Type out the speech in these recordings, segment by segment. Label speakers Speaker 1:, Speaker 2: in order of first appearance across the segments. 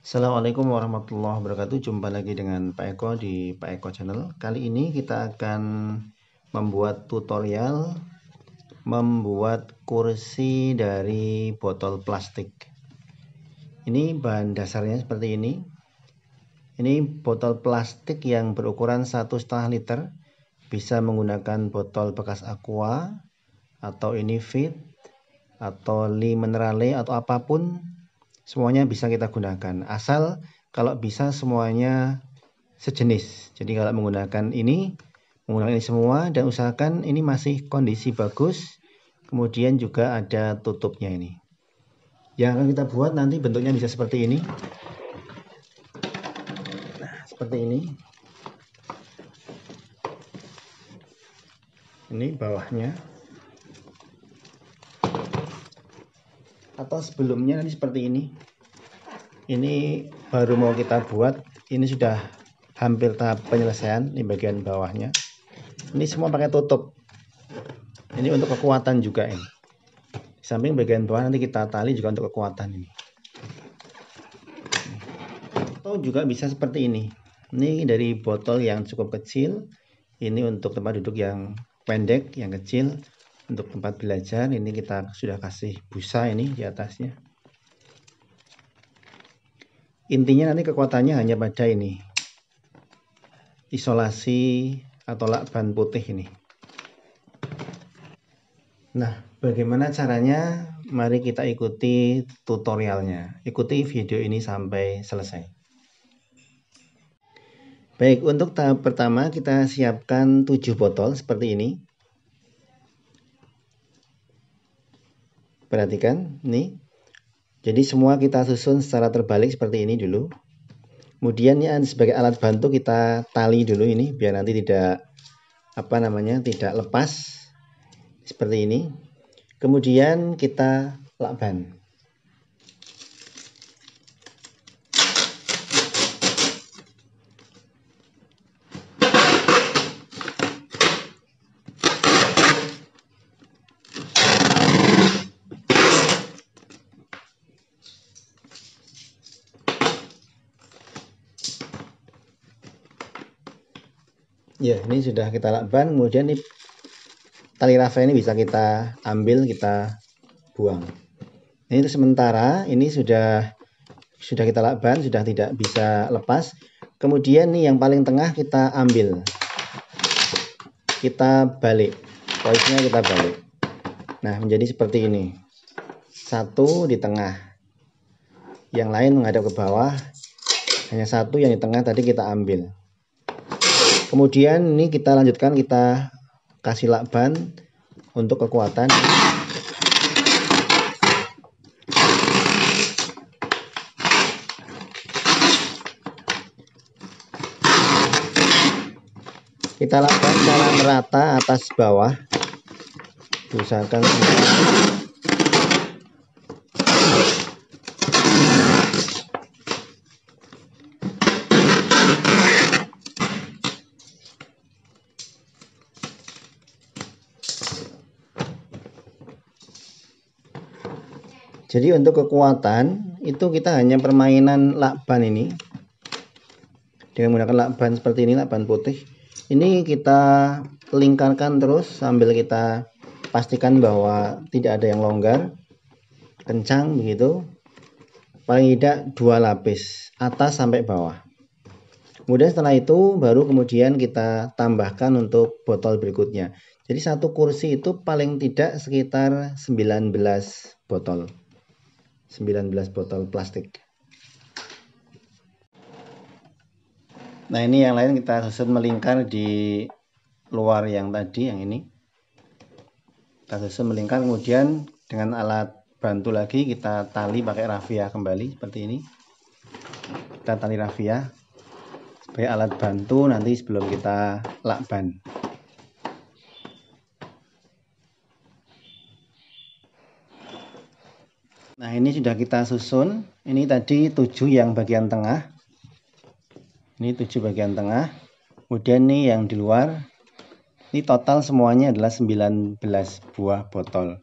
Speaker 1: Assalamualaikum warahmatullahi wabarakatuh Jumpa lagi dengan Pak Eko di Pak Eko Channel Kali ini kita akan membuat tutorial Membuat kursi dari botol plastik Ini bahan dasarnya seperti ini Ini botol plastik yang berukuran 1,5 liter Bisa menggunakan botol bekas aqua Atau ini fit Atau li minerale atau apapun semuanya bisa kita gunakan asal kalau bisa semuanya sejenis. Jadi kalau menggunakan ini, menggunakan ini semua dan usahakan ini masih kondisi bagus. Kemudian juga ada tutupnya ini. Yang akan kita buat nanti bentuknya bisa seperti ini. Nah, seperti ini. Ini bawahnya. atau sebelumnya nanti seperti ini ini baru mau kita buat ini sudah hampir tahap penyelesaian di bagian bawahnya ini semua pakai tutup ini untuk kekuatan juga ini samping bagian bawah nanti kita tali juga untuk kekuatan ini atau juga bisa seperti ini ini dari botol yang cukup kecil ini untuk tempat duduk yang pendek yang kecil untuk tempat belajar ini kita sudah kasih busa ini di atasnya intinya nanti kekuatannya hanya pada ini isolasi atau lakban putih ini nah bagaimana caranya mari kita ikuti tutorialnya ikuti video ini sampai selesai Baik, untuk tahap pertama kita siapkan 7 botol seperti ini. Perhatikan, nih. Jadi semua kita susun secara terbalik seperti ini dulu. Kemudian ya sebagai alat bantu kita tali dulu ini biar nanti tidak apa namanya tidak lepas seperti ini. Kemudian kita lakban. ya ini sudah kita lakban kemudian ini tali rafia ini bisa kita ambil kita buang ini sementara ini sudah sudah kita lakban sudah tidak bisa lepas kemudian nih yang paling tengah kita ambil kita balik posisinya kita balik nah menjadi seperti ini satu di tengah yang lain menghadap ke bawah hanya satu yang di tengah tadi kita ambil kemudian ini kita lanjutkan kita kasih lakban untuk kekuatan kita lakukan secara merata atas bawah usahakan Jadi untuk kekuatan itu kita hanya permainan lakban ini dengan menggunakan lakban seperti ini lakban putih. Ini kita lingkarkan terus sambil kita pastikan bahwa tidak ada yang longgar kencang begitu paling tidak dua lapis atas sampai bawah kemudian setelah itu baru kemudian kita tambahkan untuk botol berikutnya jadi satu kursi itu paling tidak sekitar 19 botol 19 botol plastik. Nah ini yang lain kita susun melingkar di luar yang tadi yang ini. Kita susun melingkar kemudian dengan alat bantu lagi kita tali pakai rafia kembali seperti ini. Kita tali rafia sebagai alat bantu nanti sebelum kita lakban. Nah, ini sudah kita susun. Ini tadi 7 yang bagian tengah. Ini 7 bagian tengah. Kemudian nih yang di luar. Ini total semuanya adalah 19 buah botol.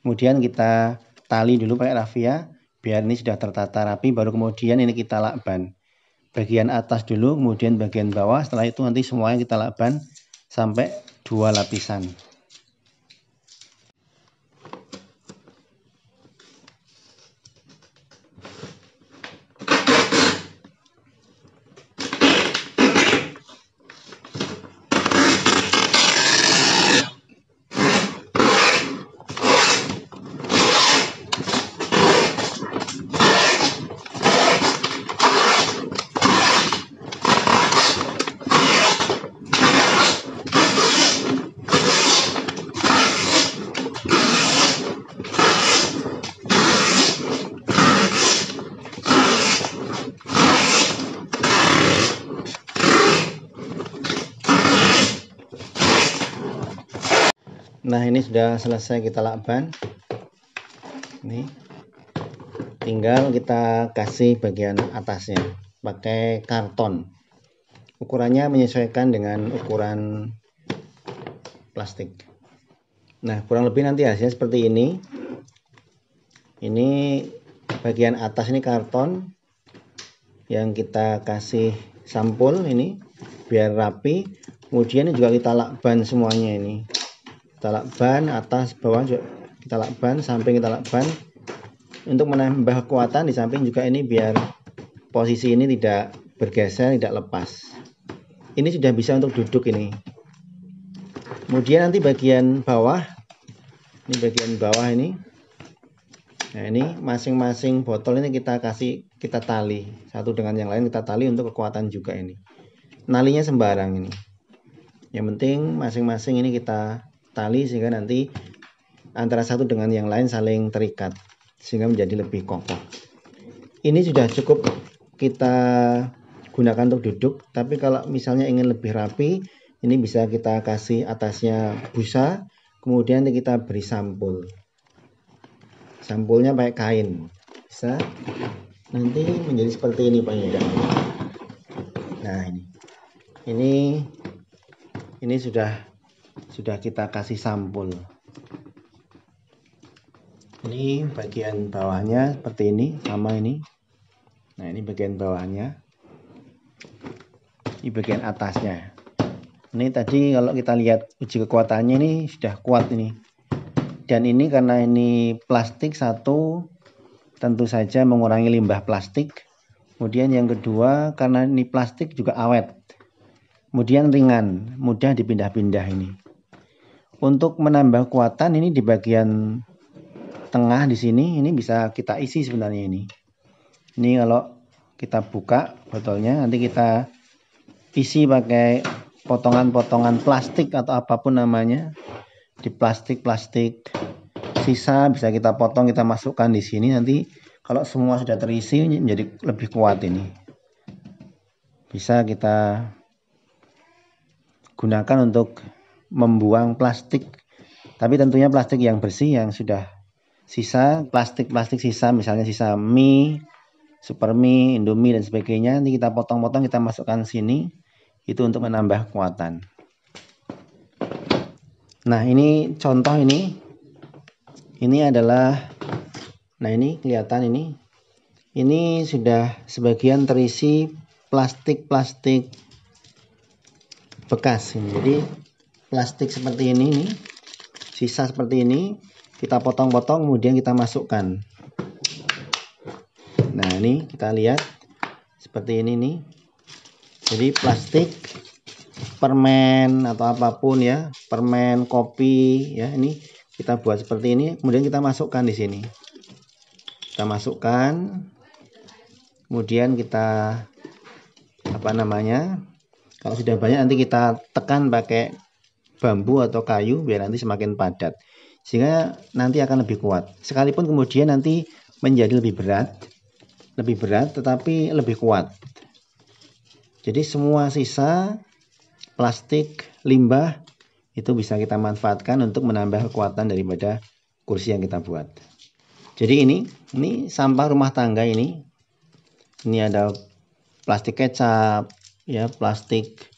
Speaker 1: Kemudian kita tali dulu pakai rafia. Biar ini sudah tertata rapi. Baru kemudian ini kita lakban. Bagian atas dulu, kemudian bagian bawah. Setelah itu nanti semuanya kita lakban sampai dua lapisan. Nah, ini sudah selesai kita lakban. Ini tinggal kita kasih bagian atasnya pakai karton. Ukurannya menyesuaikan dengan ukuran plastik. Nah, kurang lebih nanti hasilnya seperti ini. Ini bagian atas ini karton yang kita kasih sampul ini biar rapi. Kemudian ini juga kita lakban semuanya ini kita lakban atas bawah juga kita lakban samping kita lakban untuk menambah kekuatan di samping juga ini biar posisi ini tidak bergeser tidak lepas ini sudah bisa untuk duduk ini kemudian nanti bagian bawah ini bagian bawah ini nah ini masing-masing botol ini kita kasih kita tali satu dengan yang lain kita tali untuk kekuatan juga ini nalinya sembarang ini yang penting masing-masing ini kita tali sehingga nanti antara satu dengan yang lain saling terikat sehingga menjadi lebih kokoh. Ini sudah cukup kita gunakan untuk duduk, tapi kalau misalnya ingin lebih rapi, ini bisa kita kasih atasnya busa, kemudian kita beri sampul. Sampulnya pakai kain. Bisa nanti menjadi seperti ini Pak Yuda. Nah, ini. Ini ini sudah sudah kita kasih sampul ini bagian bawahnya seperti ini sama ini nah ini bagian bawahnya Di bagian atasnya ini tadi kalau kita lihat uji kekuatannya ini sudah kuat ini dan ini karena ini plastik satu tentu saja mengurangi limbah plastik kemudian yang kedua karena ini plastik juga awet kemudian ringan mudah dipindah-pindah ini untuk menambah kuatan ini di bagian tengah di sini ini bisa kita isi sebenarnya ini. Ini kalau kita buka botolnya nanti kita isi pakai potongan-potongan plastik atau apapun namanya di plastik-plastik sisa bisa kita potong kita masukkan di sini nanti kalau semua sudah terisi menjadi lebih kuat ini bisa kita gunakan untuk membuang plastik. Tapi tentunya plastik yang bersih yang sudah sisa, plastik-plastik sisa misalnya sisa mie, super mie, indomie dan sebagainya ini kita potong-potong kita masukkan sini itu untuk menambah kekuatan. Nah, ini contoh ini ini adalah nah ini kelihatan ini ini sudah sebagian terisi plastik-plastik bekas ini. Jadi plastik seperti ini nih sisa seperti ini kita potong-potong kemudian kita masukkan nah ini kita lihat seperti ini nih jadi plastik permen atau apapun ya permen kopi ya ini kita buat seperti ini kemudian kita masukkan di sini kita masukkan kemudian kita apa namanya kalau sudah banyak nanti kita tekan pakai bambu atau kayu biar nanti semakin padat sehingga nanti akan lebih kuat sekalipun kemudian nanti menjadi lebih berat lebih berat tetapi lebih kuat jadi semua sisa plastik limbah itu bisa kita manfaatkan untuk menambah kekuatan daripada kursi yang kita buat jadi ini ini sampah rumah tangga ini ini ada plastik kecap ya plastik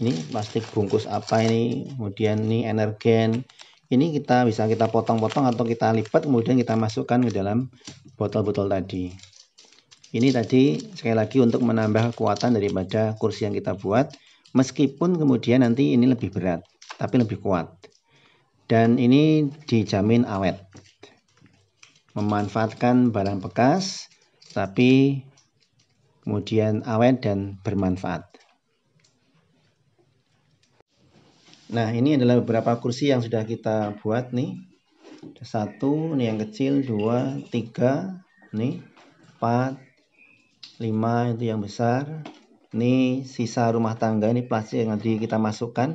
Speaker 1: ini plastik bungkus apa ini kemudian ini energen ini kita bisa kita potong-potong atau kita lipat kemudian kita masukkan ke dalam botol-botol tadi ini tadi sekali lagi untuk menambah kekuatan daripada kursi yang kita buat meskipun kemudian nanti ini lebih berat tapi lebih kuat dan ini dijamin awet memanfaatkan barang bekas tapi kemudian awet dan bermanfaat Nah, ini adalah beberapa kursi yang sudah kita buat nih. Satu, ini yang kecil, dua, tiga, nih, empat, lima itu yang besar. Ini sisa rumah tangga, ini plastik yang nanti kita masukkan.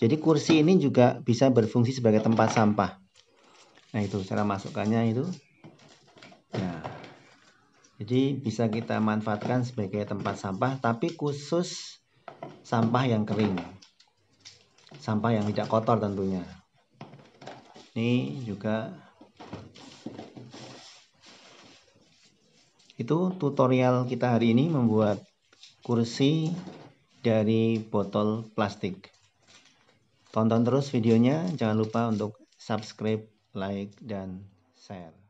Speaker 1: Jadi kursi ini juga bisa berfungsi sebagai tempat sampah. Nah itu cara masukkannya itu. Nah, jadi bisa kita manfaatkan sebagai tempat sampah, tapi khusus sampah yang kering sampah yang tidak kotor tentunya ini juga itu tutorial kita hari ini membuat kursi dari botol plastik tonton terus videonya jangan lupa untuk subscribe like dan share